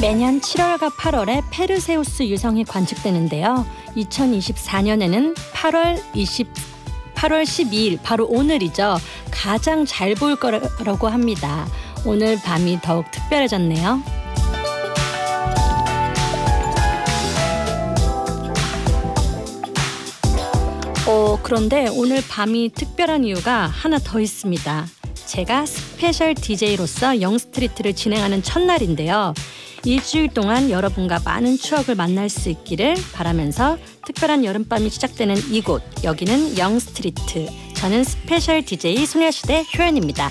매년 7월과 8월에 페르세우스 유성이 관측되는데요. 2024년에는 8월 20 8월 12일 바로 오늘이죠. 가장 잘 보일 거라고 합니다. 오늘 밤이 더욱 특별해졌네요. 어, 그런데 오늘 밤이 특별한 이유가 하나 더 있습니다. 제가 스페셜 DJ로서 영스트리트를 진행하는 첫날인데요. 일주일 동안 여러분과 많은 추억을 만날 수 있기를 바라면서 특별한 여름밤이 시작되는 이곳 여기는 영스트리트 저는 스페셜 DJ 소녀시대 효연입니다.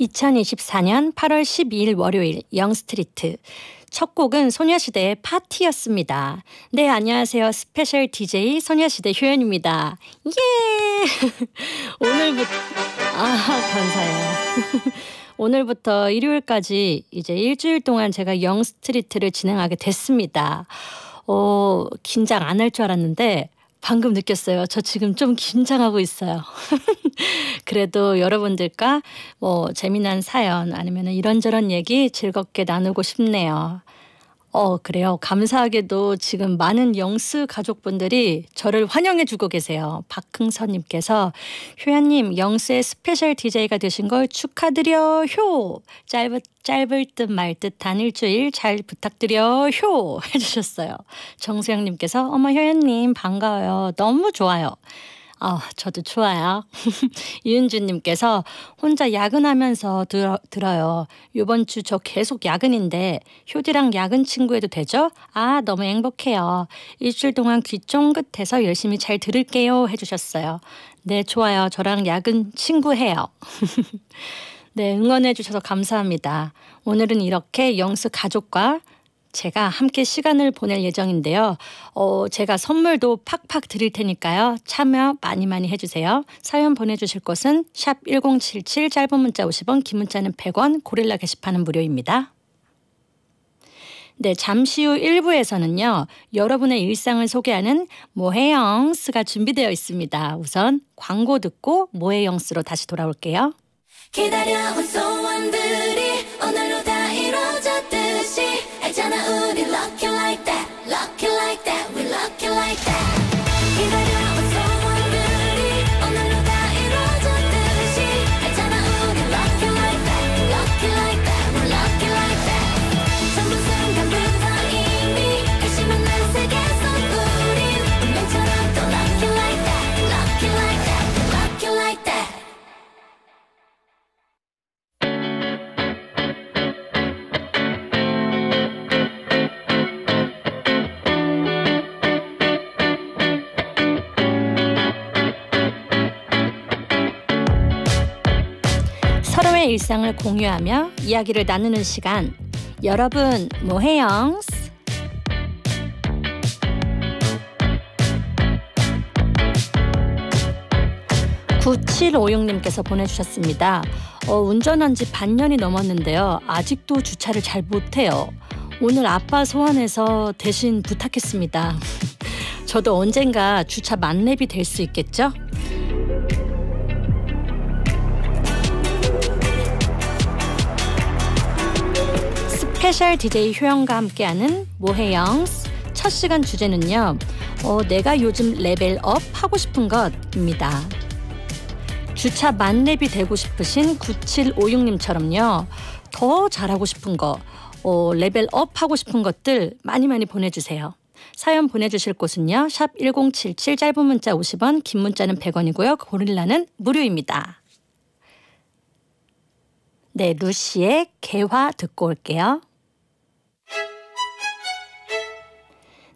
2024년 8월 12일 월요일 영스트리트 첫 곡은 소녀시대의 파티였습니다. 네, 안녕하세요. 스페셜 DJ 소녀시대 효연입니다. 예! 오늘부터 아, 감사해요. 오늘부터 일요일까지 이제 일주일 동안 제가 영스트리트를 진행하게 됐습니다. 어, 긴장 안 할 줄 알았는데 방금 느꼈어요. 저 지금 좀 긴장하고 있어요. 그래도 여러분들과 뭐 재미난 사연 아니면 이런저런 얘기 즐겁게 나누고 싶네요. 어, 그래요. 감사하게도 지금 많은 영스 가족분들이 저를 환영해 주고 계세요. 박흥선 님께서 효연 님, 영스의 스페셜 DJ가 되신 걸 축하드려. 효. 짧은 짧을 듯 말듯단 일주일 잘 부탁드려 효 해주셨어요. 정수영님께서 어머 효연님 반가워요. 너무 좋아요. 아, 저도 좋아요. 이은주님께서 혼자 야근하면서 들어, 들어요. 요번 주 저 계속 야근인데 효디랑 야근 친구해도 되죠? 아, 너무 행복해요. 일주일 동안 귀 쫑긋해서 열심히 잘 들을게요. 해주셨어요. 네, 좋아요. 저랑 야근 친구해요. 네, 응원해 주셔서 감사합니다. 오늘은 이렇게 영수 가족과 제가 함께 시간을 보낼 예정인데요. 어, 제가 선물도 팍팍 드릴 테니까요. 참여 많이 많이 해주세요. 사연 보내주실 곳은 샵 1077 짧은 문자 50원 긴 문자는 100원 고릴라 게시판은 무료입니다. 네, 잠시 후 1부에서는요, 여러분의 일상을 소개하는 모해영스가 준비되어 있습니다. 우선 광고 듣고 모해영스로 다시 돌아올게요. 기다려온 소원들이 Hey, Jenna, ooh, lock you like that, lock you like that, we lock you like that. 일상을 공유하며 이야기를 나누는 시간. 여러분, 뭐해영스? 구칠오육님께서 보내주셨습니다. 어, 운전한 지 반년이 넘었는데요. 아직도 주차를 잘 못해요. 오늘 아빠 소환해서 대신 부탁했습니다. 저도 언젠가 주차 만렙이 될 수 있겠죠? 스페셜 DJ 효영과 함께하는 모해영스 첫 시간 주제는요. 어, 내가 요즘 레벨업 하고 싶은 것입니다. 주차 만렙이 되고 싶으신 9756님처럼요. 더 잘하고 싶은 거, 어, 레벨업 하고 싶은 것들 많이 많이 보내주세요. 사연 보내주실 곳은요. 샵 1077 짧은 문자 50원, 긴 문자는 100원이고요. 고릴라는 무료입니다. 네, 루시의 개화 듣고 올게요.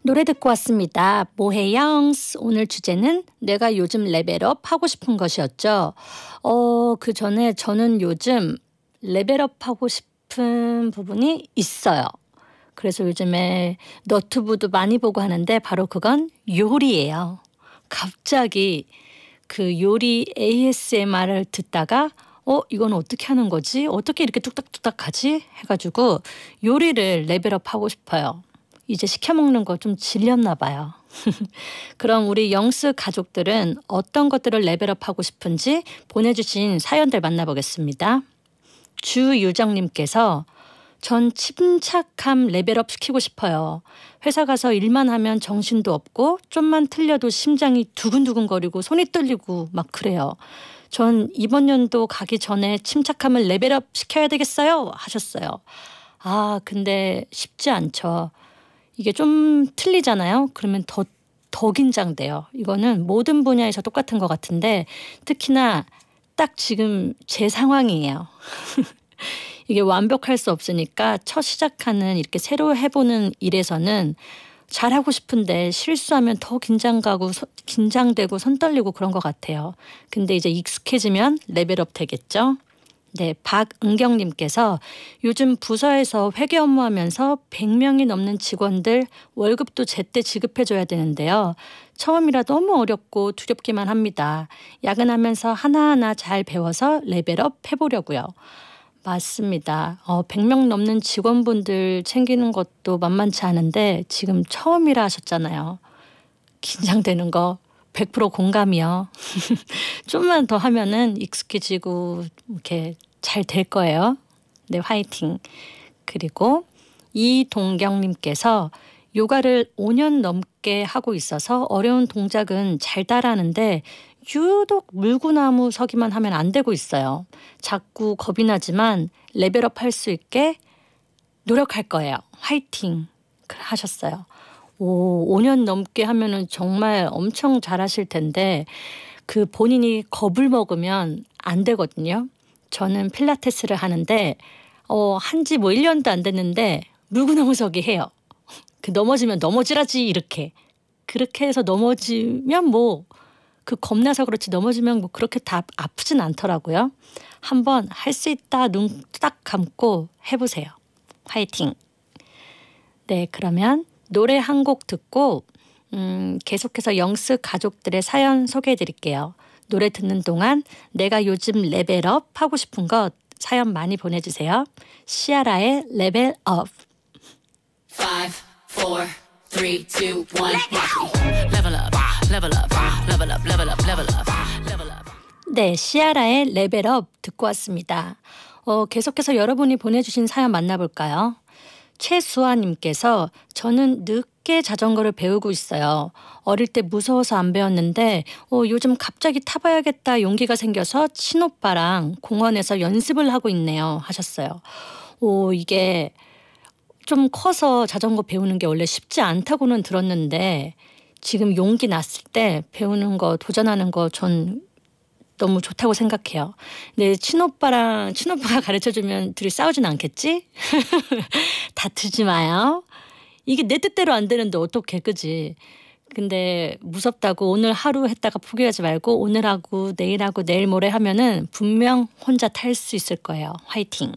노래 듣고 왔습니다. 모해영스. 오늘 주제는 내가 요즘 레벨업 하고 싶은 것이었죠. 어, 그 전에 저는 요즘 레벨업 하고 싶은 부분이 있어요. 그래서 요즘에 너튜브도 많이 보고 하는데 바로 그건 요리예요. 갑자기 그 요리 ASMR을 듣다가 어, 이건 어떻게 하는 거지? 어떻게 이렇게 뚝딱뚝딱 하지? 해가지고 요리를 레벨업 하고 싶어요. 이제 시켜 먹는 거 좀 질렸나 봐요. 그럼 우리 영스 가족들은 어떤 것들을 레벨업하고 싶은지 보내주신 사연들 만나보겠습니다. 주유정님께서 전 침착함 레벨업 시키고 싶어요. 회사 가서 일만 하면 정신도 없고 좀만 틀려도 심장이 두근두근거리고 손이 떨리고 막 그래요. 전 이번 연도 가기 전에 침착함을 레벨업 시켜야 되겠어요 하셨어요. 아 근데 쉽지 않죠. 이게 좀 틀리잖아요. 그러면 더, 더 긴장돼요. 이거는 모든 분야에서 똑같은 것 같은데 특히나 딱 지금 제 상황이에요. 이게 완벽할 수 없으니까 첫 시작하는 이렇게 새로 해보는 일에서는 잘하고 싶은데 실수하면 더 긴장 가고 서, 긴장되고 손 떨리고 그런 것 같아요. 근데 이제 익숙해지면 레벨업 되겠죠? 네, 박은경님께서 요즘 부서에서 회계 업무하면서 100명이 넘는 직원들 월급도 제때 지급해줘야 되는데요. 처음이라 너무 어렵고 두렵기만 합니다. 야근하면서 하나하나 잘 배워서 레벨업 해보려고요. 맞습니다. 어, 100명 넘는 직원분들 챙기는 것도 만만치 않은데 지금 처음이라 하셨잖아요. 긴장되는 거100% 공감이요. 좀만 더 하면은 익숙해지고 이렇게 잘 될 거예요. 네, 화이팅. 그리고 이동경님께서 요가를 5년 넘게 하고 있어서 어려운 동작은 잘 따라하는데 유독 물구나무 서기만 하면 안 되고 있어요. 자꾸 겁이 나지만 레벨업 할 수 있게 노력할 거예요. 화이팅 하셨어요. 오, 5년 넘게 하면은 정말 엄청 잘하실 텐데 그 본인이 겁을 먹으면 안 되거든요. 저는 필라테스를 하는데 어, 한지 뭐 1년도 안 됐는데 물구나무서기 해요. 그 넘어지면 넘어지라지 이렇게. 그렇게 해서 넘어지면 뭐 그 겁나서 그렇지 넘어지면 뭐 그렇게 다 아프진 않더라고요. 한번 할 수 있다 눈 딱 감고 해보세요. 화이팅. 네 그러면 노래 한 곡 듣고 음, 계속해서 영스 가족들의 사연 소개해 드릴게요. 노래 듣는 동안 내가 요즘 레벨업 하고 싶은 것 사연 많이 보내주세요. 시아라의 레벨업. 네, 시아라의 레벨업 듣고 왔습니다. 어, 계속해서 여러분이 보내주신 사연 만나볼까요? 최수아님께서 저는 늦게 자전거를 배우고 있어요. 어릴 때 무서워서 안 배웠는데 어, 요즘 갑자기 타봐야겠다 용기가 생겨서 친오빠랑 공원에서 연습을 하고 있네요. 하셨어요. 오, 이게 좀 커서 자전거 배우는 게 원래 쉽지 않다고는 들었는데 지금 용기 났을 때 배우는 거 도전하는 거전 너무 좋다고 생각해요. 근데 친오빠랑 친오빠가 가르쳐주면 둘이 싸우진 않겠지? 다투지 마요. 이게 내 뜻대로 안 되는데 어떻게 그지? 근데 무섭다고 오늘 하루 했다가 포기하지 말고 오늘 하고 내일 하고 내일 모레 하면은 분명 혼자 탈 수 있을 거예요. 화이팅.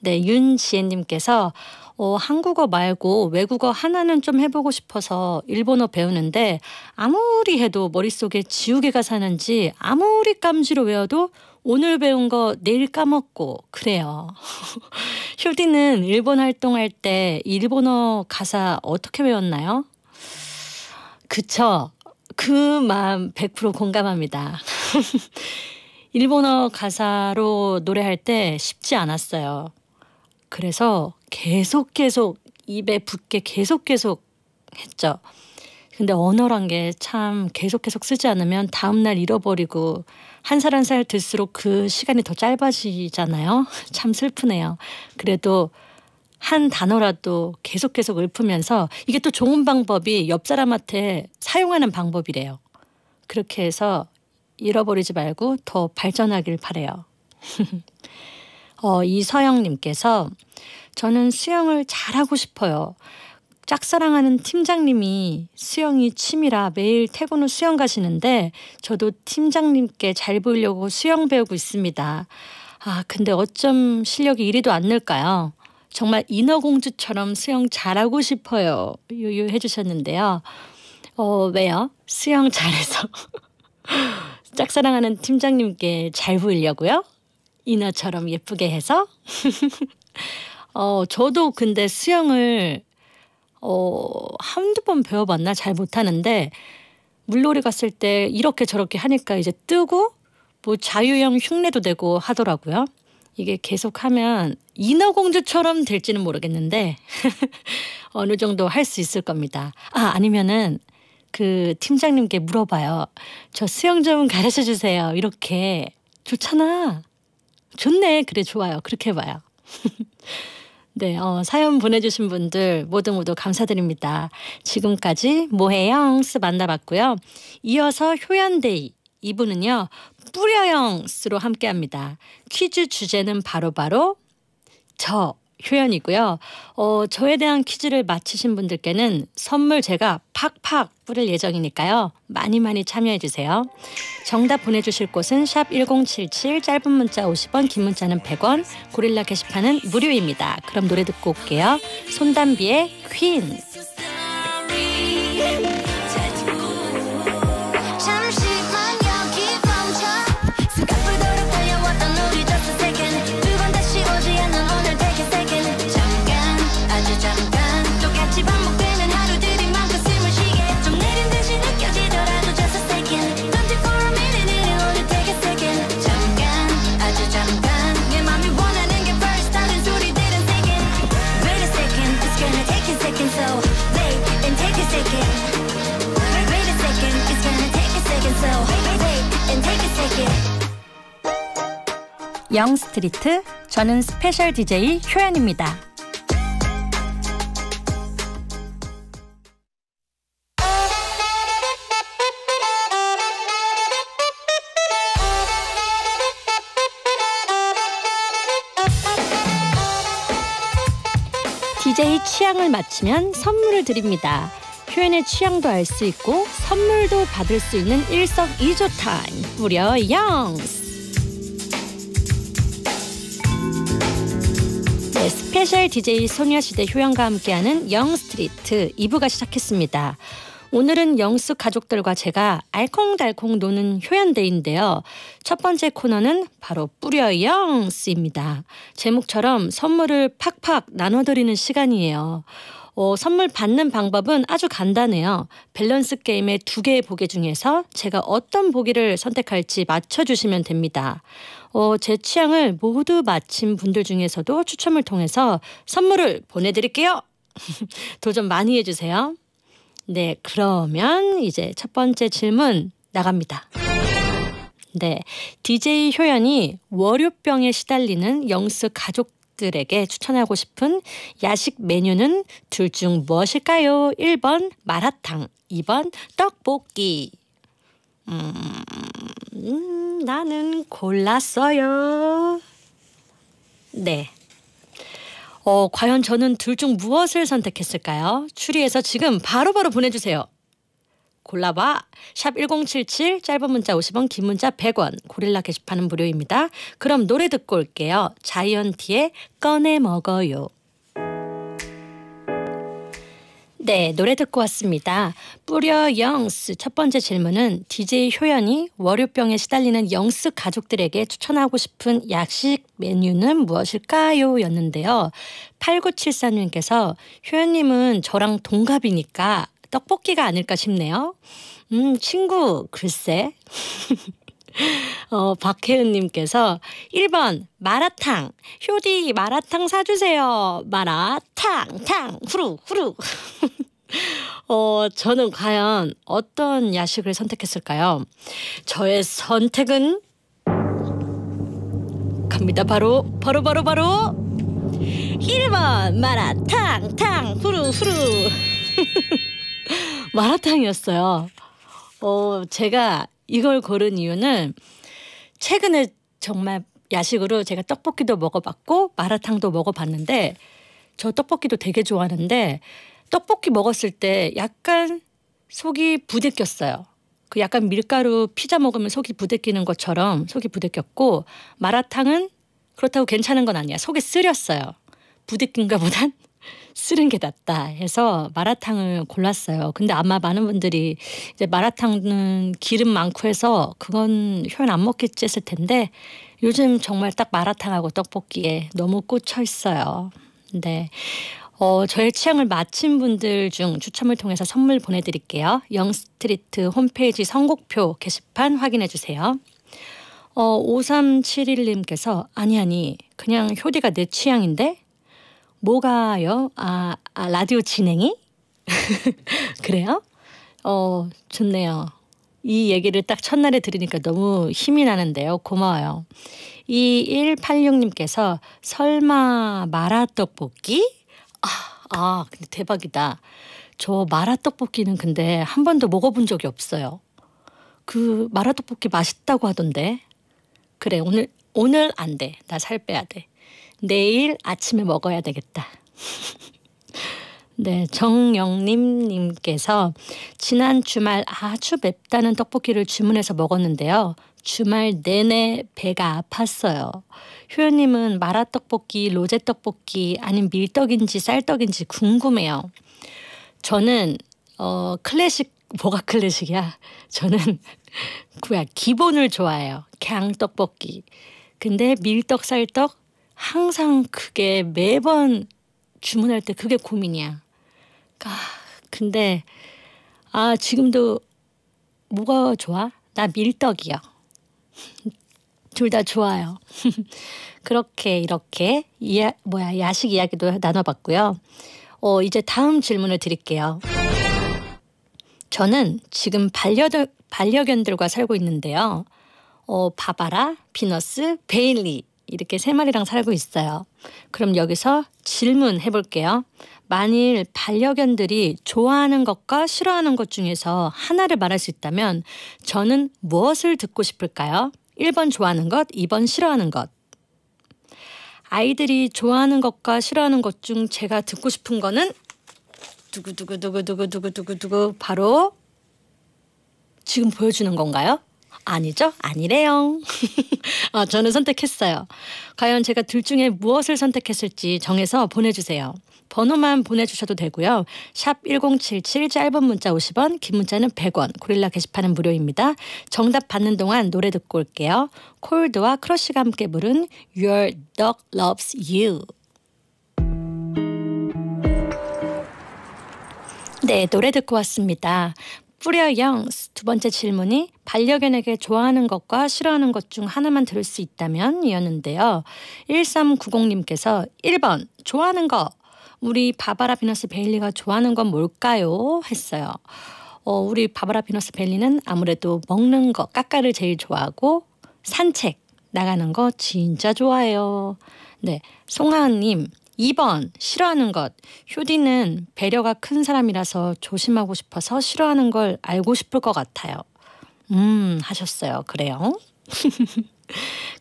네, 윤지혜님께서 어, 한국어 말고 외국어 하나는 좀 해보고 싶어서 일본어 배우는데 아무리 해도 머릿속에 지우개가 사는지 아무리 깜지로 외워도 오늘 배운 거 내일 까먹고 그래요. 휴디는 일본 활동할 때 일본어 가사 어떻게 외웠나요? 그쵸. 그 마음 100% 공감합니다. 일본어 가사로 노래할 때 쉽지 않았어요. 그래서 계속 계속 입에 붙게 계속 계속 했죠. 근데 언어란 게 참 계속 계속 쓰지 않으면 다음날 잃어버리고 한살 한살 한 살 들수록 그 시간이 더 짧아지잖아요. 참 슬프네요. 그래도 한 단어라도 계속 계속 읊으면서 이게 또 좋은 방법이 옆 사람한테 사용하는 방법이래요. 그렇게 해서 잃어버리지 말고 더 발전하길 바래요. 어, 이서영님께서 저는 수영을 잘하고 싶어요. 짝사랑하는 팀장님이 수영이 취미라 매일 퇴근 후 수영 가시는데 저도 팀장님께 잘 보이려고 수영 배우고 있습니다. 아, 근데 어쩜 실력이 이리도 안 늘까요? 정말 인어공주처럼 수영 잘하고 싶어요. 유유 해주셨는데요. 어, 왜요? 수영 잘해서. 짝사랑하는 팀장님께 잘 보이려고요? 이나처럼 예쁘게 해서 어, 저도 근데 수영을 어, 한두 번 배워봤나 잘 못하는데 물놀이 갔을 때 이렇게 저렇게 하니까 이제 뜨고 뭐 자유형 흉내도 되고 하더라고요. 이게 계속하면 인어공주처럼 될지는 모르겠는데 어느 정도 할 수 있을 겁니다. 아 아니면은 그 팀장님께 물어봐요. 저 수영 좀 가르쳐 주세요. 이렇게 좋잖아. 좋네. 그래, 좋아요. 그렇게 봐요 네, 어, 사연 보내주신 분들 모두 모두 감사드립니다. 지금까지 모해영스 만나봤고요. 이어서 효연데이 이분은요 뿌려영스로 함께합니다. 퀴즈 주제는 바로 바로 저 표현이고요 어, 저에 대한 퀴즈를 맞히신 분들께는 선물 제가 팍팍 뿌릴 예정이니까요. 많이 많이 참여해 주세요. 정답 보내주실 곳은 샵 1077 짧은 문자 50원 긴 문자는 100원 고릴라 게시판은 무료입니다. 그럼 노래 듣고 올게요. 손담비의 퀸. 영스트리트, 저는 스페셜 DJ 효연입니다. 제이 취향을 맞추면 선물을 드립니다. 표현의 취향도 알 수 있고 선물도 받을 수 있는 일석이조 타임 무려 영스 스페셜 DJ 소녀시대 효연과 함께하는 영스트리트 2부가 시작했습니다. 오늘은 영수 가족들과 제가 알콩달콩 노는 효연데인데요첫 번째 코너는 바로 뿌려 영스입니다. 제목처럼 선물을 팍팍 나눠드리는 시간이에요. 어, 선물 받는 방법은 아주 간단해요. 밸런스 게임의 두 개의 보기 중에서 제가 어떤 보기를 선택할지 맞춰주시면 됩니다. 어, 제 취향을 모두 맞힌 분들 중에서도 추첨을 통해서 선물을 보내드릴게요. 도전 많이 해주세요. 네, 그러면 이제 첫 번째 질문 나갑니다. 네, DJ 효연이 월요병에 시달리는 영스 가족들에게 추천하고 싶은 야식 메뉴는 둘 중 무엇일까요? 1번 마라탕, 2번 떡볶이. 음, 나는 골랐어요. 네. 어, 과연 저는 둘 중 무엇을 선택했을까요? 추리해서 지금 바로바로 바로 보내주세요. 골라봐. 샵 1077, 짧은 문자 50원, 긴 문자 100원. 고릴라 게시판은 무료입니다. 그럼 노래 듣고 올게요. 자이언티의 꺼내 먹어요. 네, 노래 듣고 왔습니다. 뿌려 영스 첫 번째 질문은 DJ 효연이 월요병에 시달리는 영스 가족들에게 추천하고 싶은 약식 메뉴는 무엇일까요? 였는데요. 8974님께서 효연님은 저랑 동갑이니까 떡볶이가 아닐까 싶네요. 음, 친구, 글쎄. 어, 박혜은님께서 1번 마라탕 효디 마라탕 사주세요 마라탕 탕 후루 후루 어, 저는 과연 어떤 야식을 선택했을까요? 저의 선택은 갑니다. 바로 바로 바로 바로 1번 마라탕 탕 후루 후루 마라탕이었어요. 어, 제가 이걸 고른 이유는 최근에 정말 야식으로 제가 떡볶이도 먹어봤고 마라탕도 먹어봤는데 저 떡볶이도 되게 좋아하는데 떡볶이 먹었을 때 약간 속이 부대꼈어요. 그 약간 밀가루 피자 먹으면 속이 부대끼는 것처럼 속이 부대꼈고 마라탕은 그렇다고 괜찮은 건 아니야. 속이 쓰렸어요. 부대낀가 보단 쓰는 게 낫다 해서 마라탕을 골랐어요. 근데 아마 많은 분들이 이제 마라탕은 기름 많고 해서 그건 효연 안 먹겠지 했을 텐데 요즘 정말 딱 마라탕하고 떡볶이에 너무 꽂혀 있어요. 근데 네. 어, 저의 취향을 맞힌 분들 중 추첨을 통해서 선물 보내드릴게요. 영스트리트 홈페이지 선곡표 게시판 확인해 주세요. 어, 5371님께서 아니 아니 그냥 효디가내 취향인데 뭐가요? 아, 아 라디오 진행이? 그래요? 어, 좋네요. 이 얘기를 딱 첫날에 들으니까 너무 힘이 나는데요. 고마워요. 이 186님께서 설마 마라떡볶이? 아, 아, 근데 대박이다. 저 마라떡볶이는 근데 한 번도 먹어본 적이 없어요. 그 마라떡볶이 맛있다고 하던데. 그래, 오늘, 오늘 안 돼. 나 살 빼야 돼. 내일 아침에 먹어야 되겠다. 네, 정영림님께서 지난 주말 아주 맵다는 떡볶이를 주문해서 먹었는데요. 주말 내내 배가 아팠어요. 효연님은 마라떡볶이, 로제떡볶이, 아닌 밀떡인지 쌀떡인지 궁금해요. 저는 어, 클래식, 뭐가 클래식이야? 저는 뭐야, 기본을 좋아해요. 갱떡볶이. 근데 밀떡, 쌀떡, 항상 그게 매번 주문할 때 그게 고민이야. 아, 근데 아 지금도 뭐가 좋아? 나 밀떡이요. 둘 다 좋아요. 그렇게 이렇게 이야, 뭐야 야식 이야기도 나눠봤고요. 어, 이제 다음 질문을 드릴게요. 저는 지금 반려, 반려견들과 살고 있는데요. 어, 바바라, 비너스, 베일리 이렇게 세 마리랑 살고 있어요. 그럼 여기서 질문해 볼게요. 만일 반려견들이 좋아하는 것과 싫어하는 것 중에서 하나를 말할 수 있다면 저는 무엇을 듣고 싶을까요? 1번 좋아하는 것, 2번 싫어하는 것. 아이들이 좋아하는 것과 싫어하는 것 중 제가 듣고 싶은 거는 두구두구두구두구두구두구두구 바로 지금 보여주는 건가요? 아니죠? 아니래요. 아, 저는 선택했어요. 과연 제가 둘 중에 무엇을 선택했을지 정해서 보내주세요. 번호만 보내주셔도 되고요. 샵 1077 짧은 문자 50원, 긴 문자는 100원, 고릴라 게시판은 무료입니다. 정답 받는 동안 노래 듣고 올게요. 콜드와 크러쉬가 함께 부른 Your Dog Loves You. 네, 노래 듣고 왔습니다. 프리아 영스 두 번째 질문이 반려견에게 좋아하는 것과 싫어하는 것 중 하나만 들을 수 있다면 이었는데요. 1390님께서 1번 좋아하는 거 우리 바바라 비너스 베일리가 좋아하는 건 뭘까요? 했어요. 어, 우리 바바라 비너스 베일리는 아무래도 먹는 거 까까를 제일 좋아하고 산책 나가는 거 진짜 좋아해요. 네, 송하은님 2번 싫어하는 것. 효디는 배려가 큰 사람이라서 조심하고 싶어서 싫어하는 걸 알고 싶을 것 같아요. 음 하셨어요. 그래요.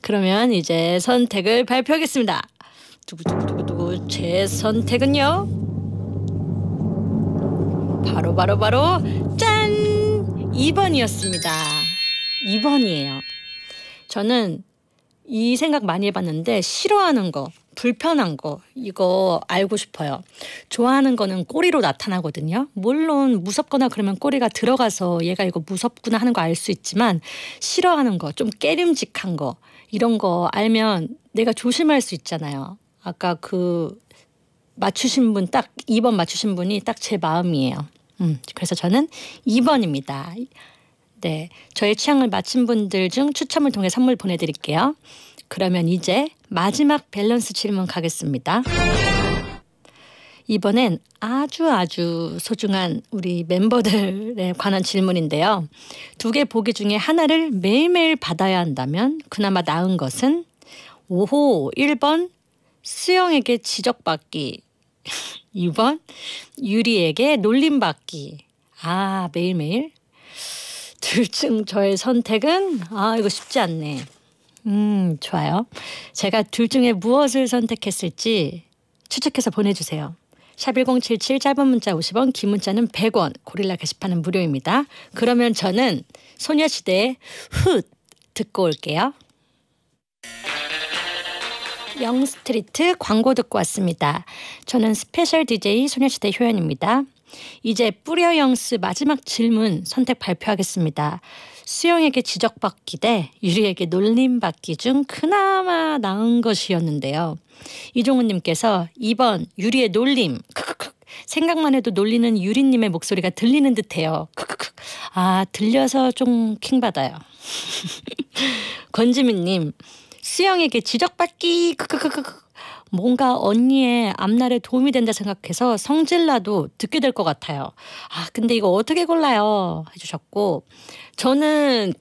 그러면 이제 선택을 발표하겠습니다. 두구두구두구두구 제 선택은요. 바로 바로 바로 짠 2번이었습니다. 2번이에요. 저는 이 생각 많이 해봤는데 싫어하는 거 불편한 거 이거 알고 싶어요. 좋아하는 거는 꼬리로 나타나거든요. 물론 무섭거나 그러면 꼬리가 들어가서 얘가 이거 무섭구나 하는 거 알 수 있지만 싫어하는 거 좀 깨름직한 거 이런 거 알면 내가 조심할 수 있잖아요. 아까 그 맞추신 분 딱 2번 맞추신 분이 딱 제 마음이에요. 음, 그래서 저는 2번입니다. 네. 저의 취향을 맞춘 분들 중 추첨을 통해 선물 보내드릴게요. 그러면 이제 마지막 밸런스 질문 가겠습니다. 이번엔 아주 아주 소중한 우리 멤버들에 관한 질문인데요. 두 개 보기 중에 하나를 매일매일 받아야 한다면 그나마 나은 것은 오호 1번 수영에게 지적받기 2번 유리에게 놀림받기 아 매일매일 둘 중 저의 선택은 아 이거 쉽지 않네 음, 좋아요. 제가 둘 중에 무엇을 선택했을지 추측해서 보내주세요. 샵 1077 짧은 문자 50원, 긴 문자는 100원, 고릴라 게시판은 무료입니다. 그러면 저는 소녀시대의 훗 듣고 올게요. 영스트리트 광고 듣고 왔습니다. 저는 스페셜 DJ 소녀시대 효연입니다. 이제 뿌려 영스 마지막 질문 선택 발표하겠습니다. 수영에게 지적받기 대 유리에게 놀림받기 중 그나마 나은 것이었는데요. 이종훈님께서 2번 유리의 놀림 크크크 생각만 해도 놀리는 유리님의 목소리가 들리는 듯해요. 크크크 아 들려서 좀 킹받아요. 권지민님 수영에게 지적받기 크크크크 뭔가 언니의 앞날에 도움이 된다 생각해서 성질라도 듣게 될 것 같아요. 아, 근데 이거 어떻게 골라요? 해주셨고, 저는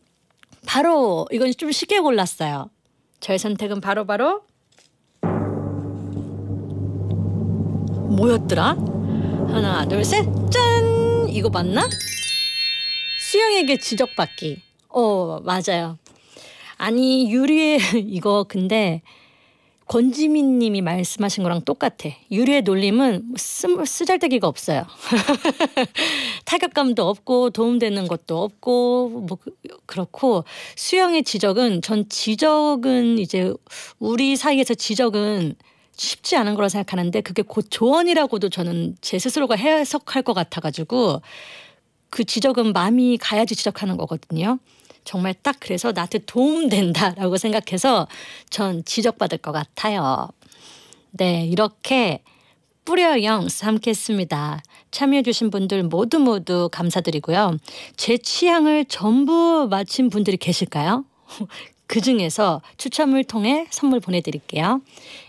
바로 이건 좀 쉽게 골랐어요. 저의 선택은 바로바로 바로 뭐였더라? 하나, 둘, 셋, 짠! 이거 맞나? 수영에게 지적받기. 어, 맞아요. 아니, 유리에 이거 근데 권지민 님이 말씀하신 거랑 똑같아. 유리의 놀림은 쓰, 쓰잘데기가 없어요. 타격감도 없고 도움되는 것도 없고 뭐 그, 그렇고 수영의 지적은 전 지적은 이제 우리 사이에서 지적은 쉽지 않은 거라 생각하는데 그게 곧 조언이라고도 저는 제 스스로가 해석할 것 같아가지고 그 지적은 마음이 가야지 지적하는 거거든요. 정말 딱 그래서 나한테 도움된다라고 생각해서 전 지적받을 것 같아요. 네, 이렇게 뿌려영 삼겠습니다. 참여해주신 분들 모두 모두 감사드리고요. 제 취향을 전부 맞힌 분들이 계실까요? 그 중에서 추첨을 통해 선물 보내드릴게요.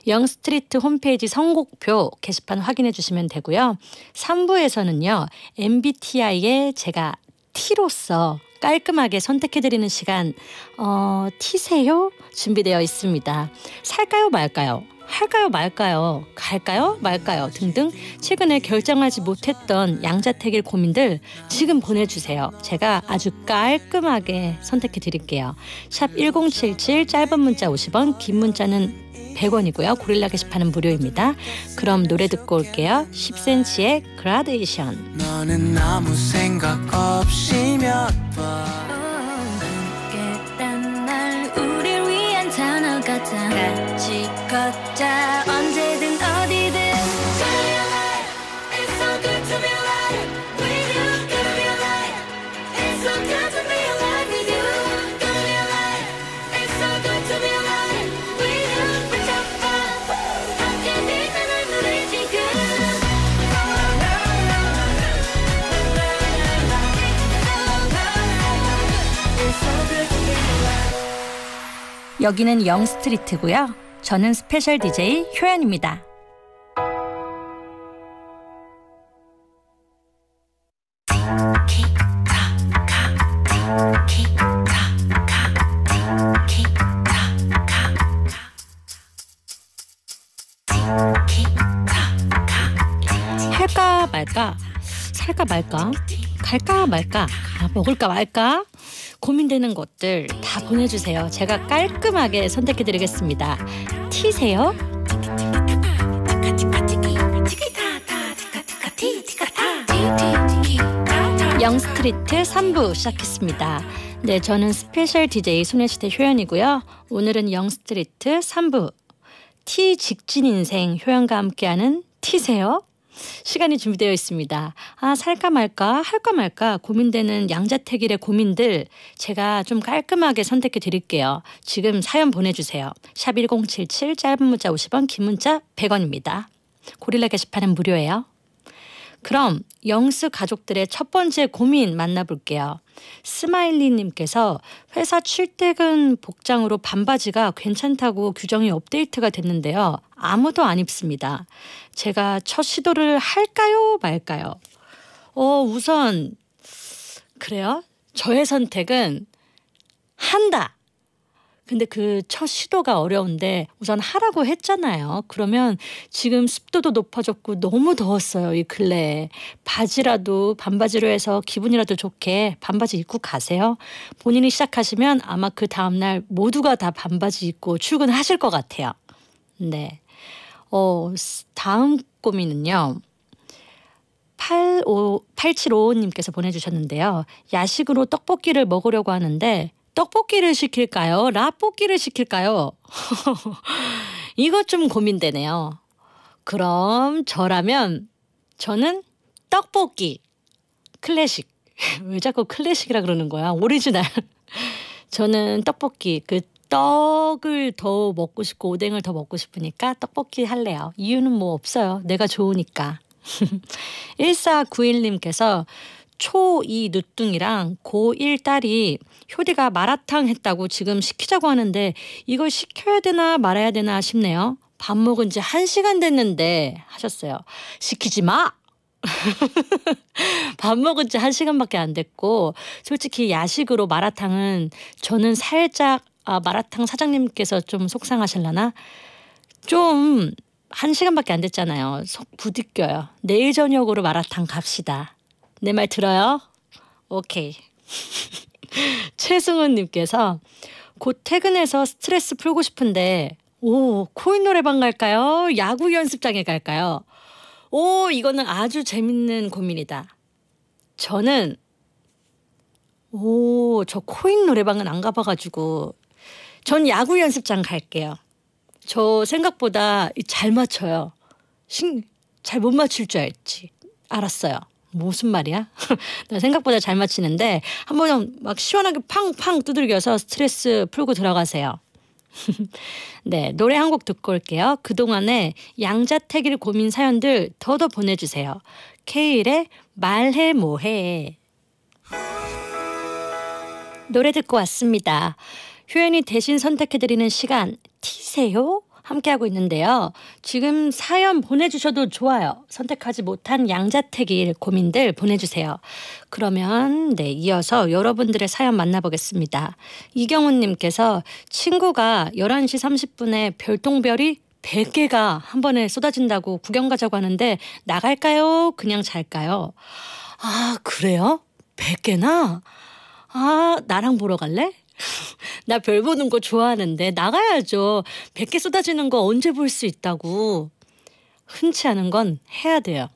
영스트리트 홈페이지 선곡표 게시판 확인해 주시면 되고요. 3부에서는요, MBTI에 제가 T로서 깔끔하게 선택해드리는 시간 어, 티세요? 준비되어 있습니다. 살까요 말까요? 할까요 말까요 갈까요 말까요 등등 최근에 결정하지 못했던 양자택일 고민들 지금 보내주세요 제가 아주 깔끔하게 선택해 드릴게요 샵 1077 짧은 문자 50원 긴 문자는 100원이고요 고릴라 게시판은 무료입니다 그럼 노래 듣고 올게요 10cm의 그라데이션 같이 걷자 여기는 영스트리트고요. 저는 스페셜 DJ 효연입니다. 말까, 갈까 말까, 아, 먹을까 말까 고민되는 것들 다 보내주세요. 제가 깔끔하게 선택해드리겠습니다. 티세요? 영스트리트 3부 시작했습니다. 네, 저는 스페셜 DJ 소녀시대 효연이고요. 오늘은 영스트리트 3부 티 직진 인생 효연과 함께하는 티세요? 시간이 준비되어 있습니다. 아, 살까 말까, 할까 말까 고민되는 양자택일의 고민들 제가 좀 깔끔하게 선택해 드릴게요. 지금 사연 보내주세요. 샵1077 짧은 문자 50원, 긴 문자 100원입니다. 고릴라 게시판은 무료예요. 그럼 영수 가족들의 첫 번째 고민 만나볼게요. 스마일리님께서 회사 출퇴근 복장으로 반바지가 괜찮다고 규정이 업데이트가 됐는데요. 아무도 안 입습니다. 제가 첫 시도를 할까요, 말까요? 어, 우선, 그래요? 저의 선택은 한다! 근데 그 첫 시도가 어려운데 우선 하라고 했잖아요. 그러면 지금 습도도 높아졌고 너무 더웠어요. 이 근래에. 바지라도 반바지로 해서 기분이라도 좋게 반바지 입고 가세요. 본인이 시작하시면 아마 그 다음날 모두가 다 반바지 입고 출근하실 것 같아요. 네. 어, 다음 꼬미는요 85, 8755님께서 보내주셨는데요. 야식으로 떡볶이를 먹으려고 하는데 떡볶이를 시킬까요? 라볶이를 시킬까요? 이것 좀 고민되네요. 그럼 저라면 저는 떡볶이 클래식 왜 자꾸 클래식이라 그러는 거야 오리지널 저는 떡볶이 그 떡을 더 먹고 싶고 오뎅을 더 먹고 싶으니까 떡볶이 할래요 이유는 뭐 없어요 내가 좋으니까 1491님께서 초2 늦둥이랑 고1 딸이 효리가 마라탕 했다고 지금 시키자고 하는데 이걸 시켜야 되나 말아야 되나 싶네요. 밥 먹은 지 1시간 됐는데 하셨어요. 시키지 마! 밥 먹은 지 1시간밖에 안 됐고 솔직히 야식으로 마라탕은 저는 살짝 아, 마라탕 사장님께서 좀 속상하실라나? 좀 1시간밖에 안 됐잖아요. 속 부딪혀요. 내일 저녁으로 마라탕 갑시다. 내말 들어요? 오케이. 최승훈님께서 곧 퇴근해서 스트레스 풀고 싶은데 오 코인 노래방 갈까요? 야구 연습장에 갈까요? 오 이거는 아주 재밌는 고민이다. 저는 오 저 코인 노래방은 안 가봐가지고 전 야구 연습장 갈게요. 저 생각보다 잘 맞춰요. 신, 잘 못 맞출 줄 알지. 알았어요. 무슨 말이야? 나 생각보다 잘 맞히는데 한번 막 시원하게 팡팡 두들겨서 스트레스 풀고 들어가세요. 네, 노래 한 곡 듣고 올게요. 그동안에 양자택일 고민 사연들 더더 보내주세요. 케일의 말해 뭐해. 노래 듣고 왔습니다. 휴연이 대신 선택해드리는 시간, 티세요? 함께하고 있는데요. 지금 사연 보내주셔도 좋아요. 선택하지 못한 양자택일 고민들 보내주세요. 그러면 네 이어서 여러분들의 사연 만나보겠습니다. 이경훈님께서 친구가 11시 30분에 별똥별이 100개가 한 번에 쏟아진다고 구경 가자고 하는데 나갈까요? 그냥 잘까요? 아 그래요? 100개나? 아 나랑 보러 갈래? 나별 보는 거 좋아하는데 나가야죠. 100개 쏟아지는 거 언제 볼 수 있다고. 흔치 않은 건 해야 돼요.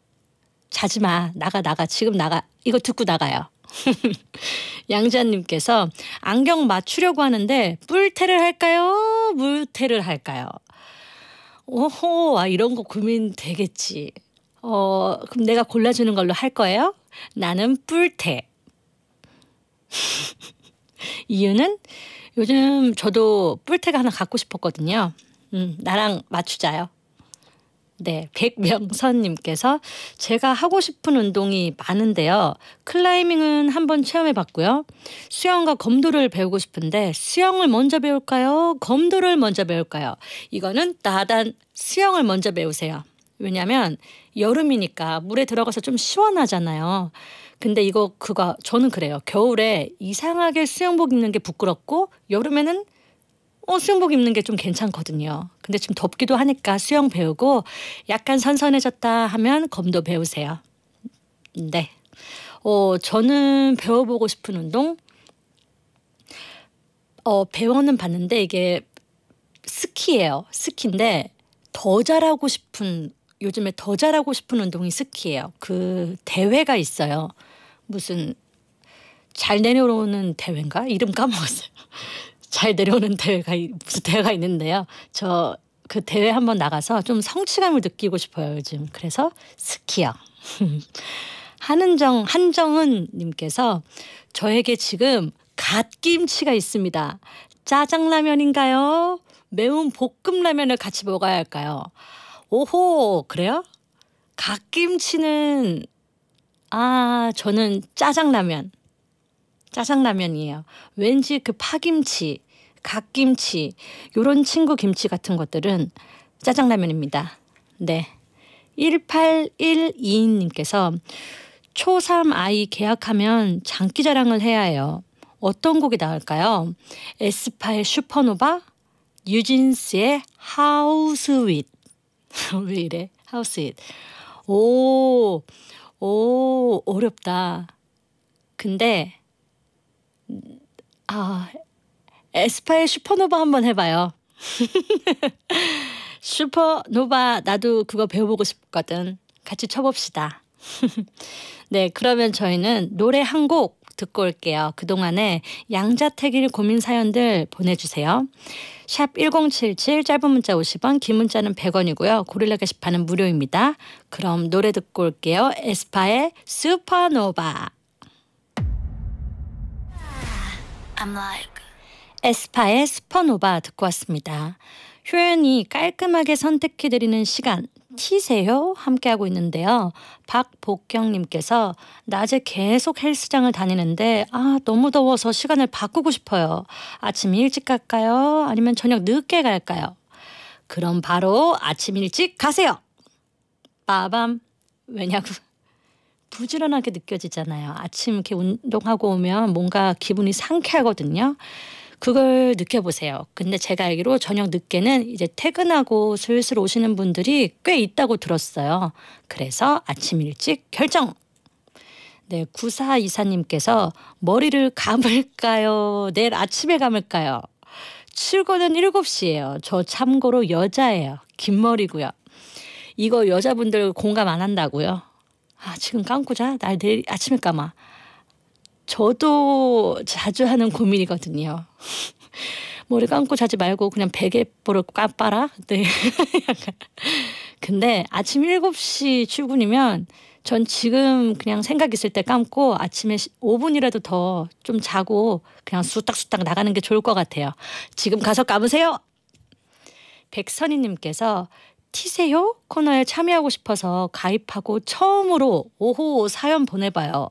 자지 마. 나가, 나가. 지금 나가. 이거 듣고 나가요. 양자님께서 안경 맞추려고 하는데 뿔테를 할까요? 물테를 할까요? 오호, 아, 이런 거 고민 되겠지. 어, 그럼 내가 골라주는 걸로 할 거예요? 나는 뿔테. 이유는 요즘 저도 뿔테가 하나 갖고 싶었거든요. 음, 나랑 맞추자요. 네, 백명선님께서 제가 하고 싶은 운동이 많은데요. 클라이밍은 한번 체험해 봤고요. 수영과 검도를 배우고 싶은데 수영을 먼저 배울까요? 검도를 먼저 배울까요? 이거는 나단 수영을 먼저 배우세요. 왜냐면 여름이니까 물에 들어가서 좀 시원하잖아요. 근데 이거 그거 저는 그래요. 겨울에 이상하게 수영복 입는 게 부끄럽고 여름에는 어, 수영복 입는 게 좀 괜찮거든요. 근데 지금 덥기도 하니까 수영 배우고 약간 선선해졌다 하면 검도 배우세요. 네. 어, 저는 배워보고 싶은 운동? 어, 배워는 봤는데 이게 스키예요. 스키인데 더 잘하고 싶은 요즘에 더 잘하고 싶은 운동이 스키예요. 그 대회가 있어요. 무슨 잘 내려오는 대회인가? 이름 까먹었어요. 잘 내려오는 대회가 무슨 대회가 있는데요. 저 그 대회 한번 나가서 좀 성취감을 느끼고 싶어요, 요즘. 그래서 스키요. 한은정 한정은 님께서 저에게 지금 갓김치가 있습니다. 짜장라면인가요? 매운 볶음라면을 같이 먹어야 할까요? 오호, 그래요? 갓김치는 아, 저는 짜장라면. 짜장라면이에요. 왠지 그 파김치, 갓김치, 요런 친구 김치 같은 것들은 짜장라면입니다. 네. 1812님께서 초3 아이 계약하면 장기 자랑을 해야 해요. 어떤 곡이 나올까요? 에스파의 슈퍼노바, 유진스의 하우스윗. 왜 이래? 하우스 잇. 오, 오, 어렵다. 근데 아 에스파의 슈퍼노바 한번 해봐요. 슈퍼노바 나도 그거 배워보고 싶거든. 같이 쳐봅시다. 네, 그러면 저희는 노래 한곡 듣고 올게요. 그동안에 양자택일 고민 사연들 보내주세요. 샵 1077 짧은 문자 50원 긴 문자는 100원이고요. 고릴라 게시판은 무료입니다. 그럼 노래 듣고 올게요. 에스파의 슈퍼노바 like... 에스파의 슈퍼노바 듣고 왔습니다. 효연이 깔끔하게 선택해드리는 시간 티세요? 함께하고 있는데요. 박복경님께서 낮에 계속 헬스장을 다니는데 아 너무 더워서 시간을 바꾸고 싶어요. 아침 일찍 갈까요? 아니면 저녁 늦게 갈까요? 그럼 바로 아침 일찍 가세요. 빠밤 왜냐고 부지런하게 느껴지잖아요. 아침 이렇게 운동하고 오면 뭔가 기분이 상쾌하거든요. 그걸 느껴보세요. 근데 제가 알기로 저녁 늦게는 이제 퇴근하고 슬슬 오시는 분들이 꽤 있다고 들었어요. 그래서 아침 일찍 결정! 네, 구사 이사님께서 머리를 감을까요? 내일 아침에 감을까요? 출근은 7시예요. 저 참고로 여자예요. 긴 머리고요. 이거 여자분들 공감 안 한다고요? 아, 지금 감고 자. 날 내일 아침에 감아. 저도 자주 하는 고민이거든요. 머리 감고 자지 말고 그냥 베개 보러 깜빠라? 네. 근데 아침 7시 출근이면 전 지금 그냥 생각 있을 때 감고 아침에 5분이라도 더 좀 자고 그냥 수딱수딱 나가는 게 좋을 것 같아요. 지금 가서 감으세요! 백선희님께서 티세요? 코너에 참여하고 싶어서 가입하고 처음으로 오호 사연 보내봐요.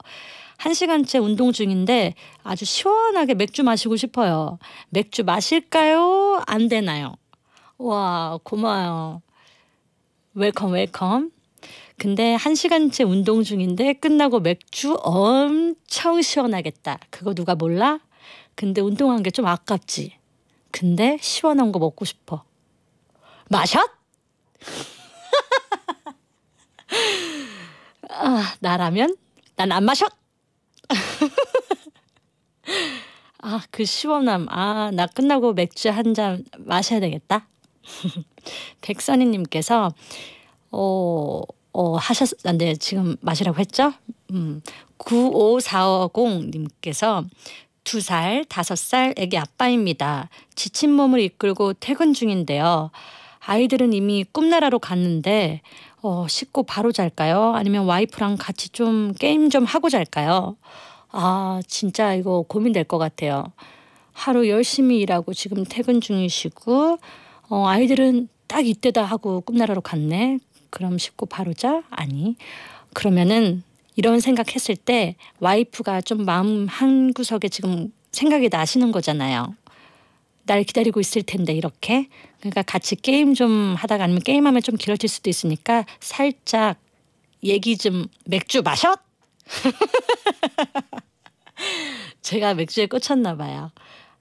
1시간째 운동 중인데 아주 시원하게 맥주 마시고 싶어요. 맥주 마실까요? 안 되나요? 와, 고마워요. 웰컴, 웰컴. 근데 1시간째 운동 중인데 끝나고 맥주 엄청 시원하겠다. 그거 누가 몰라? 근데 운동한 게 좀 아깝지. 근데 시원한 거 먹고 싶어. 마셨 아, 나라면 난안마셨 아, 그 시원함. 아, 나 끝나고 맥주 한 잔 마셔야 되겠다. 백선희님께서, 어, 어, 하셨, 안 아, 네, 지금 마시라고 했죠? 음, 95450님께서 2 살, 5살 애기 아빠입니다. 지친 몸을 이끌고 퇴근 중인데요. 아이들은 이미 꿈나라로 갔는데, 어, 씻고 바로 잘까요? 아니면 와이프랑 같이 좀 게임 좀 하고 잘까요? 아, 진짜 이거 고민될 것 같아요. 하루 열심히 일하고 지금 퇴근 중이시고, 어, 아이들은 딱 이때다 하고 꿈나라로 갔네. 그럼 씻고 바로 자? 아니. 그러면은 이런 생각했을 때 와이프가 좀 마음 한 구석에 지금 생각이 나시는 거잖아요. 날 기다리고 있을 텐데 이렇게 그러니까 같이 게임 좀 하다가 아니면 게임하면 좀 길어질 수도 있으니까 살짝 얘기 좀 맥주 마셨 제가 맥주에 꽂혔나 봐요.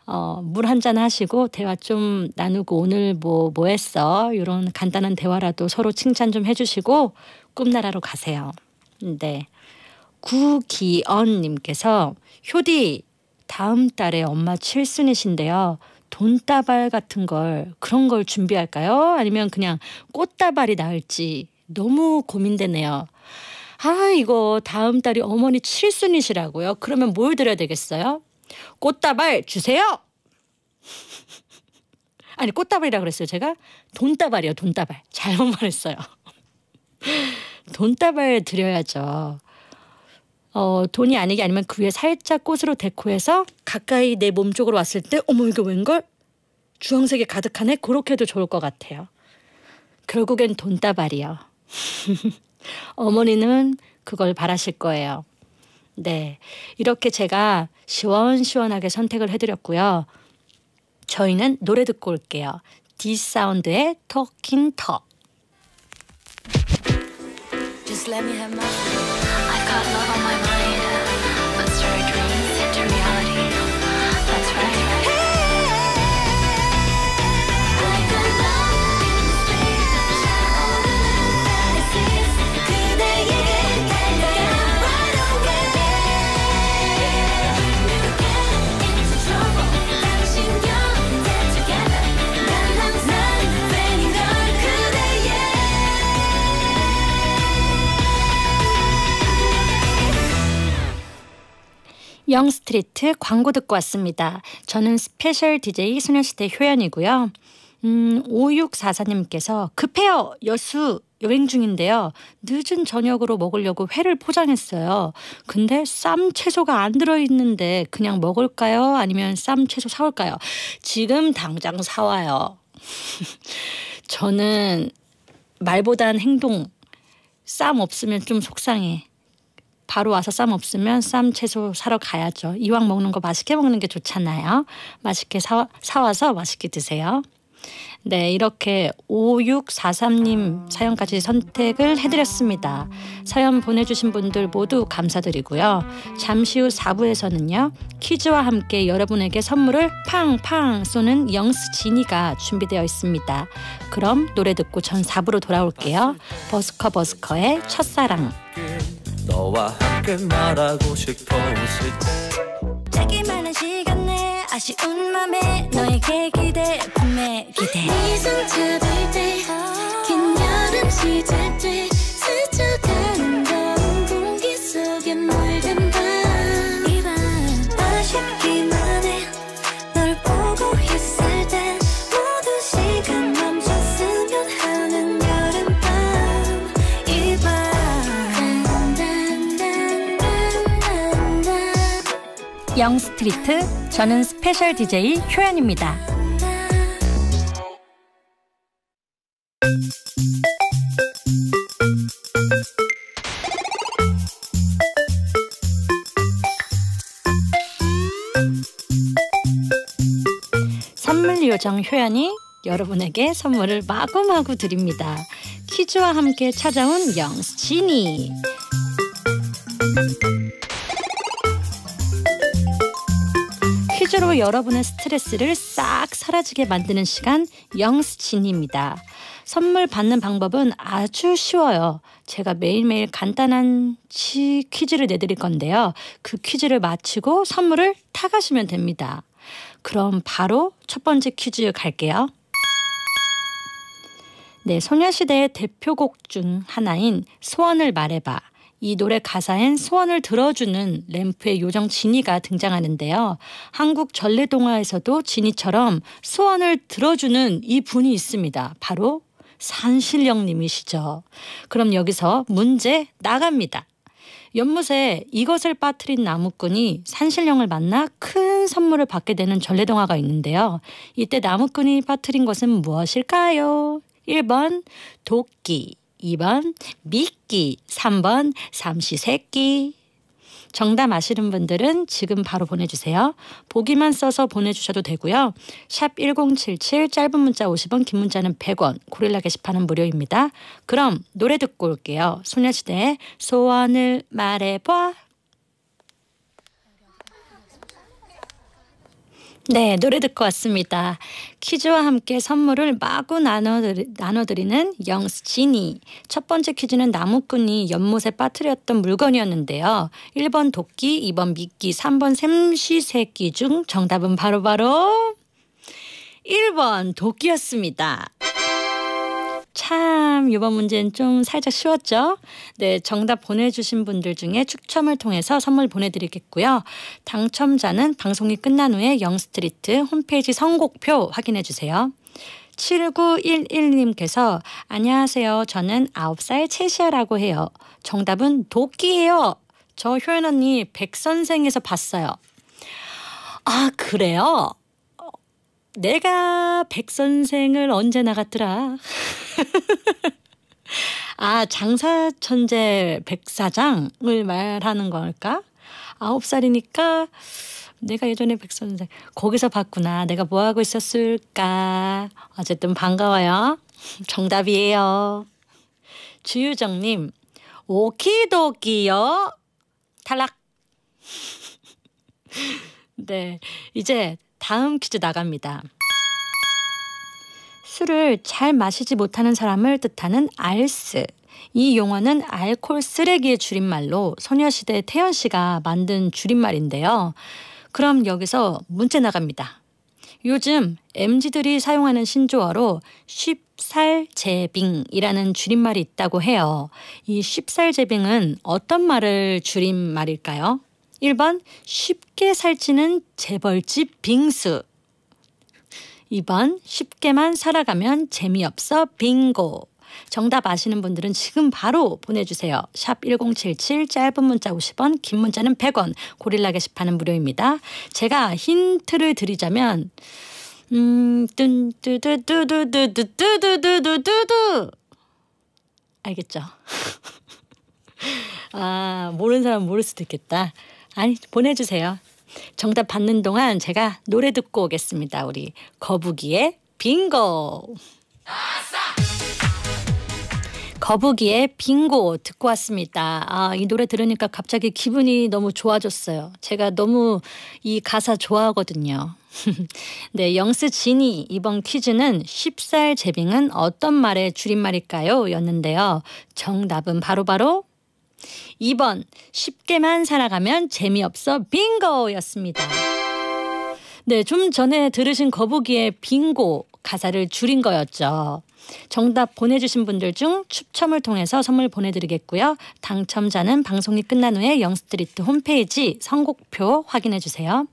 어, 물 한잔 하시고 대화 좀 나누고 오늘 뭐뭐 뭐 했어? 이런 간단한 대화라도 서로 칭찬 좀 해주시고 꿈나라로 가세요. 네. 구기언 님께서 효디 다음 달에 엄마 칠순이신데요. 돈다발 같은 걸 그런 걸 준비할까요? 아니면 그냥 꽃다발이 나을지 너무 고민되네요. 아, 이거 다음 달이 어머니 칠순이시라고요. 그러면 뭘 드려야 되겠어요? 꽃다발 주세요! 아니, 꽃다발이라 그랬어요. 제가 돈다발이요, 돈다발. 잘못 말했어요. 돈다발 드려야죠. 어, 돈이 아니게 아니면 그 위에 살짝 꽃으로 데코해서 가까이 내 몸 쪽으로 왔을 때, 어머, 이게 웬걸? 주황색이 가득하네? 그렇게 도 좋을 것 같아요. 결국엔 돈다발이요. 어머니는 그걸 바라실 거예요. 네. 이렇게 제가 시원시원하게 선택을 해드렸고요. 저희는 노래 듣고 올게요. 디사운드의 토킹 터. Just let me have my. I've got love on my mind. 영스트리트 광고 듣고 왔습니다. 저는 스페셜 DJ 소녀시대 효연이고요. 음, 5644님께서 급해요. 여수 여행 중인데요. 늦은 저녁으로 먹으려고 회를 포장했어요. 근데 쌈 채소가 안 들어있는데 그냥 먹을까요? 아니면 쌈 채소 사올까요? 지금 당장 사와요. 저는 말보단 행동. 쌈 없으면 좀 속상해. 바로 와서 쌈 없으면 쌈 채소 사러 가야죠. 이왕 먹는 거 맛있게 먹는 게 좋잖아요. 맛있게 사, 사와서 맛있게 드세요. 네, 이렇게 5643님 사연까지 선택을 해드렸습니다. 사연 보내주신 분들 모두 감사드리고요. 잠시 후 4부에서는요, 퀴즈와 함께 여러분에게 선물을 팡팡 쏘는 영스 지니가 준비되어 있습니다. 그럼 노래 듣고 전 4부로 돌아올게요. 버스커 버스커의 첫사랑. 너와 함께 말하고 싶어 웃을 때기만한 시간에 아쉬운 맘에 너에게 기대 품에 기대 네손 잡을 때긴 여름 시작돼 영스트리트 저는 스페셜 DJ 효연입니다. 선물 요정 효연이 여러분에게 선물을 마구마구 드립니다. 퀴즈와 함께 찾아온 영스지니. 실제로 여러분의 스트레스를 싹 사라지게 만드는 시간 영스진입니다. 선물 받는 방법은 아주 쉬워요. 제가 매일매일 간단한 치 퀴즈를 내드릴 건데요. 그 퀴즈를 마치고 선물을 타가시면 됩니다. 그럼 바로 첫 번째 퀴즈 갈게요. 네, 소녀시대의 대표곡 중 하나인 소원을 말해봐. 이 노래 가사엔 소원을 들어주는 램프의 요정 진이가 등장하는데요. 한국 전래동화에서도 진이처럼 소원을 들어주는 이 분이 있습니다. 바로 산신령님이시죠. 그럼 여기서 문제 나갑니다. 연못에 이것을 빠뜨린 나무꾼이 산신령을 만나 큰 선물을 받게 되는 전래동화가 있는데요. 이때 나무꾼이 빠뜨린 것은 무엇일까요? 1번 도끼 2번 미끼, 3번 삼시새끼 정답 아시는 분들은 지금 바로 보내주세요. 보기만 써서 보내주셔도 되고요. 샵 1077 짧은 문자 50원 긴 문자는 100원 고릴라 게시판은 무료입니다. 그럼 노래 듣고 올게요. 소녀시대의 소원을 말해봐. 네, 노래 듣고 왔습니다. 퀴즈와 함께 선물을 마구 나눠드리, 나눠드리는 영스 지니. 첫 번째 퀴즈는 나무꾼이 연못에 빠뜨렸던 물건이었는데요. 1번 도끼, 2번 미끼, 3번 샘시새끼 중 정답은 바로바로 바로 1번 도끼였습니다. 참 이번 문제는 좀 살짝 쉬웠죠? 네, 정답 보내주신 분들 중에 추첨을 통해서 선물 보내드리겠고요. 당첨자는 방송이 끝난 후에 영스트리트 홈페이지 선곡표 확인해주세요. 7911님께서 안녕하세요. 저는 9살 채시아라고 해요. 정답은 도끼예요. 저 효연 언니 백선생에서 봤어요. 아, 그래요? 내가 백선생을 언제 나갔더라? 아, 장사 천재 백사장을 말하는 걸까? 아홉 살이니까 내가 예전에 백선생 거기서 봤구나. 내가 뭐 하고 있었을까? 어쨌든 반가워요. 정답이에요. 주유정님, 오키도키요. 탈락. 네, 이제 다음 퀴즈 나갑니다. 술을 잘 마시지 못하는 사람을 뜻하는 알스. 이 용어는 알코올 쓰레기의 줄임말로 소녀시대 태연 씨가 만든 줄임말인데요. 그럼 여기서 문제 나갑니다. 요즘 MZ들이 사용하는 신조어로 쉽살제빙이라는 줄임말이 있다고 해요. 이 쉽살제빙은 어떤 말을 줄임말일까요? 1번 쉽게 살찌는 재벌집 빙수 2번 쉽게만 살아가면 재미없어 빙고 정답 아시는 분들은 지금 바로 보내주세요. 샵 1077 짧은 문자 50원 긴 문자는 100원 고릴라 게시판은 무료입니다. 제가 힌트를 드리자면 음 뚠뚜뚜뚜뚜뚜뚜뚜뚜뚜뚜 알겠죠? 아 모르는 사람 모를 수도 있겠다. 아니 보내주세요. 정답 받는 동안 제가 노래 듣고 오겠습니다. 우리 거북이의 빙고. 거북이의 빙고 듣고 왔습니다. 아, 이 노래 들으니까 갑자기 기분이 너무 좋아졌어요. 제가 너무 이 가사 좋아하거든요. 네, 영스 진이 이번 퀴즈는 10살 재빙은 어떤 말의 줄임말일까요? 였는데요. 정답은 바로바로 바로 2번 쉽게만 살아가면 재미없어 빙고였습니다 네, 좀 전에 들으신 거북이의 빙고 가사를 줄인 거였죠. 정답 보내주신 분들 중 추첨을 통해서 선물 보내드리겠고요. 당첨자는 방송이 끝난 후에 영스트리트 홈페이지 선곡표 확인해주세요.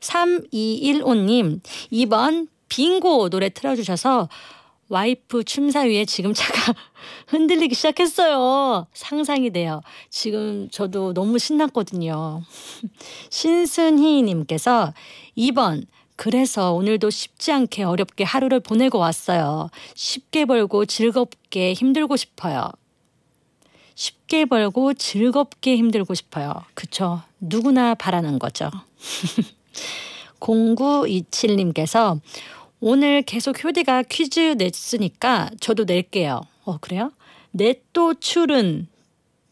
3215님, 2번 빙고 노래 틀어주셔서 와이프 춤사 위에 지금 차가 흔들리기 시작했어요. 상상이 돼요. 지금 저도 너무 신났거든요. 신순희님께서 2번 그래서 오늘도 쉽지 않게 어렵게 하루를 보내고 왔어요. 쉽게 벌고 즐겁게 힘들고 싶어요. 쉽게 벌고 즐겁게 힘들고 싶어요. 그쵸. 누구나 바라는 거죠. 0927님께서 오늘 계속 효디가 퀴즈 냈으니까 저도 낼게요. 어, 그래요? 내 또 출은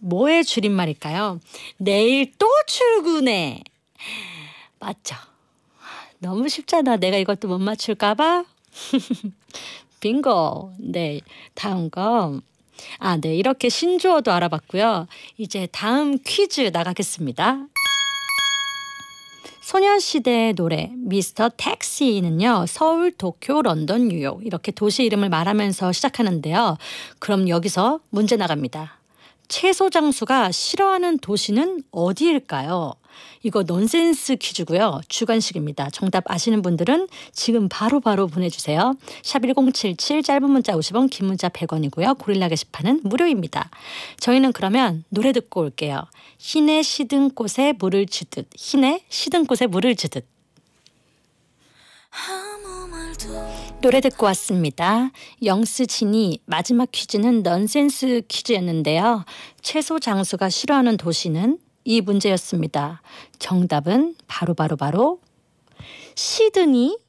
뭐의 줄임말일까요? 내일 또 출근해. 맞죠? 너무 쉽잖아. 내가 이것도 못 맞출까봐. 빙고. 네. 다음 거. 아, 네. 이렇게 신조어도 알아봤고요. 이제 다음 퀴즈 나가겠습니다. 소녀시대의 노래 미스터 택시는요. 서울, 도쿄, 런던, 뉴욕 이렇게 도시 이름을 말하면서 시작하는데요. 그럼 여기서 문제 나갑니다. 최소 장수가 싫어하는 도시는 어디일까요? 이거 넌센스 퀴즈고요. 주관식입니다. 정답 아시는 분들은 지금 바로바로 바로 보내주세요. 샵 1077 짧은 문자 50원 긴 문자 100원이고요. 고릴라 게시판은 무료입니다. 저희는 그러면 노래 듣고 올게요. 흰의 시든 꽃에 물을 주듯 흰의 시든 꽃에 물을 주듯 노래 듣고 왔습니다. 영스진이 마지막 퀴즈는 넌센스 퀴즈였는데요. 최소 장수가 싫어하는 도시는 이 문제였습니다. 정답은 바로바로바로 바로 바로 시드니였습니다.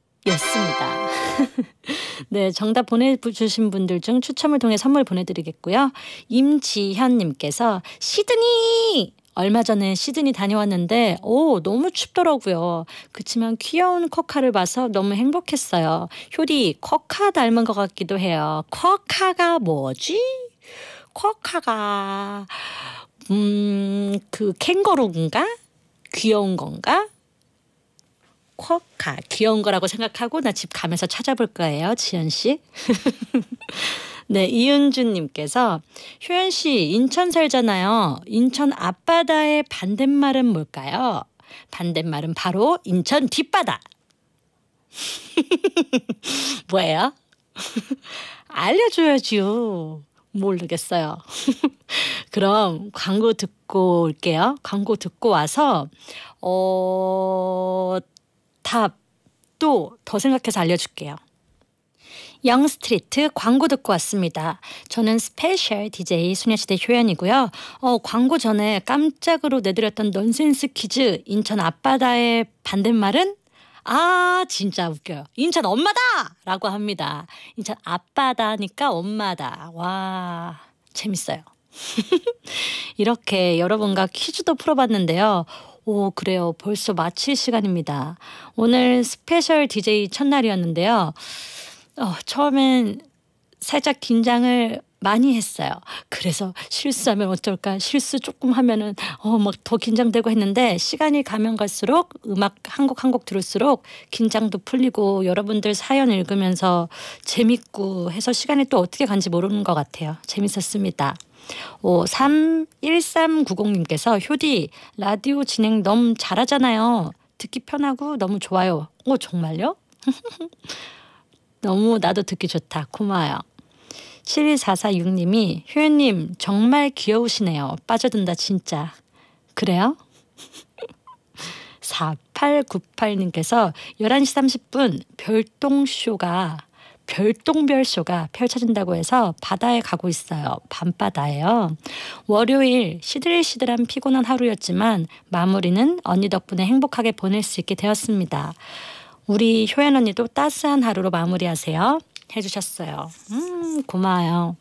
네, 정답 보내주신 분들 중 추첨을 통해 선물 보내드리겠고요. 임지현님께서 시드니! 얼마 전에 시드니 다녀왔는데 오 너무 춥더라고요. 그치만 귀여운 쿼카를 봐서 너무 행복했어요. 효리 쿼카 닮은 것 같기도 해요. 쿼카가 뭐지? 쿼카가 음, 그 캥거루인가? 귀여운 건가? 쿼카 귀여운 거라고 생각하고 나 집 가면서 찾아볼 거예요, 지연 씨. 네, 이은주님께서 효연 씨 인천 살잖아요. 인천 앞바다의 반대말은 뭘까요? 반대말은 바로 인천 뒷바다. 뭐예요? 알려줘야지요. 모르겠어요. 그럼 광고 듣고 올게요. 광고 듣고 와서 어, 답 또 더 생각해서 알려줄게요. 영스트리트 광고 듣고 왔습니다. 저는 스페셜 DJ 소녀시대 효연이고요. 어, 광고 전에 깜짝으로 내드렸던 넌센스 퀴즈 인천 앞바다의 반대말은 아 진짜 웃겨요. 인천 엄마다! 라고 합니다. 인천 아빠다니까 엄마다. 와 재밌어요. 이렇게 여러분과 퀴즈도 풀어봤는데요. 오, 그래요. 벌써 마칠 시간입니다. 오늘 스페셜 DJ 첫날이었는데요. 어, 처음엔 살짝 긴장을 많이 했어요. 그래서 실수하면 어떨까? 실수 조금 하면은 어 막 더 긴장되고 했는데 시간이 가면 갈수록 음악 한 곡 한 곡 들을수록 긴장도 풀리고 여러분들 사연 읽으면서 재밌고 해서 시간이 또 어떻게 간지 모르는 것 같아요. 재밌었습니다. 오, 31390님께서 효디 라디오 진행 너무 잘하잖아요. 듣기 편하고 너무 좋아요. 오 어, 정말요? 너무 나도 듣기 좋다. 고마워요. 72446님이 효연님 정말 귀여우시네요. 빠져든다 진짜. 그래요? 4898님께서 11시 30분 별똥쇼가 별똥별쇼가 펼쳐진다고 해서 바다에 가고 있어요. 밤바다에요. 월요일 시들시들한 피곤한 하루였지만 마무리는 언니 덕분에 행복하게 보낼 수 있게 되었습니다. 우리 효연 언니도 따스한 하루로 마무리하세요. 해주셨어요. 음, 고마워요.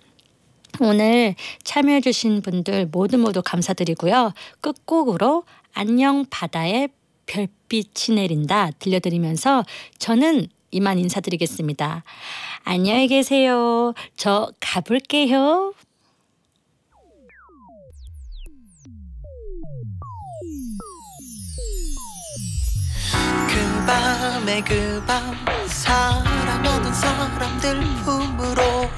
오늘 참여해주신 분들 모두 모두 감사드리고요. 끝곡으로 안녕 바다에 별빛이 내린다 들려드리면서 저는 이만 인사드리겠습니다. 안녕히 계세요. 저 가볼게요. 그 밤에 그밤 사 사람들 품으로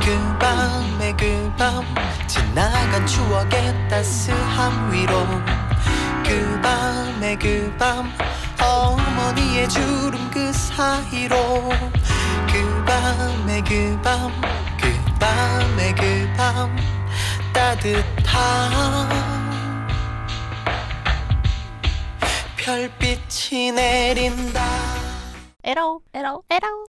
그 밤에 그밤 지나간 추억의 따스함 위로 그 밤에 그밤 어머니의 주름 그 사이로 그 밤에 그밤 그 밤에 그밤 따뜻한 별빛이 내린다 에라오 에라오 에라오